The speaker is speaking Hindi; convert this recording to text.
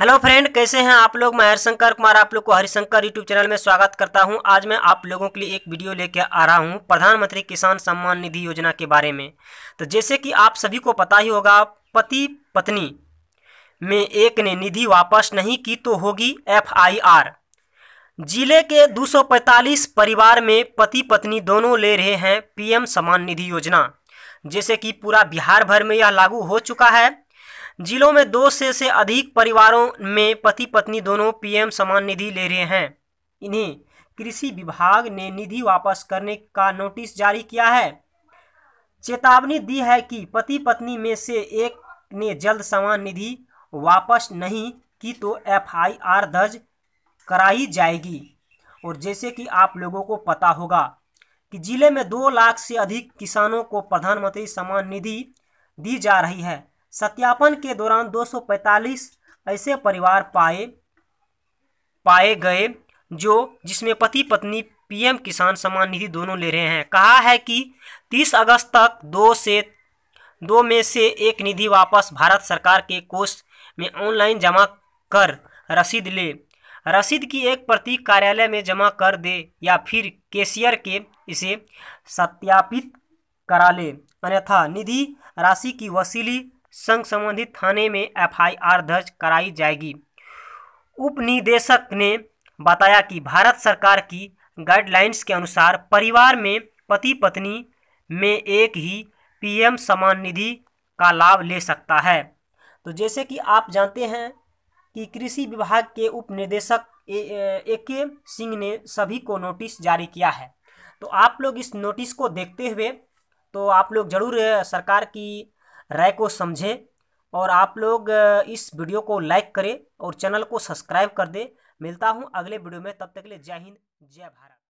हेलो फ्रेंड कैसे हैं आप लोग मैं हरिशंकर कुमार आप लोग को हरिशंकर यूट्यूब चैनल में स्वागत करता हूं आज मैं आप लोगों के लिए एक वीडियो लेकर आ रहा हूं प्रधानमंत्री किसान सम्मान निधि योजना के बारे में तो जैसे कि आप सभी को पता ही होगा पति पत्नी में एक ने निधि वापस नहीं की तो होगी एफआईआर जिले के दो परिवार में पति पत्नी दोनों ले रहे हैं पी सम्मान निधि योजना जैसे कि पूरा बिहार भर में यह लागू हो चुका है जिलों में दो से से अधिक परिवारों में पति पत्नी दोनों पीएम समान निधि ले रहे हैं इन्हें कृषि विभाग ने निधि वापस करने का नोटिस जारी किया है चेतावनी दी है कि पति पत्नी में से एक ने जल्द समान निधि वापस नहीं की तो एफआईआर दर्ज कराई जाएगी और जैसे कि आप लोगों को पता होगा कि जिले में दो लाख से अधिक किसानों को प्रधानमंत्री समान निधि दी जा रही है सत्यापन के दौरान 245 ऐसे परिवार पाए पाए गए जो जिसमें पति पत्नी पीएम किसान सम्मान निधि दोनों ले रहे हैं कहा है कि 30 अगस्त तक दो से दो में से एक निधि वापस भारत सरकार के कोष में ऑनलाइन जमा कर रसीद ले रसीद की एक प्रति कार्यालय में जमा कर दे या फिर कैशियर के इसे सत्यापित करा ले अन्यथा निधि राशि की वसूली संग संबंधित थाने में एफआईआर दर्ज कराई जाएगी उपनिदेशक ने बताया कि भारत सरकार की गाइडलाइंस के अनुसार परिवार में पति पत्नी में एक ही पीएम समान निधि का लाभ ले सकता है तो जैसे कि आप जानते हैं कि कृषि विभाग के उपनिदेशक ए के सिंह ने सभी को नोटिस जारी किया है तो आप लोग इस नोटिस को देखते हुए तो आप लोग जरूर सरकार की राय को समझें और आप लोग इस वीडियो को लाइक करें और चैनल को सब्सक्राइब कर दें मिलता हूँ अगले वीडियो में तब तक के लिए जय हिंद जय भारत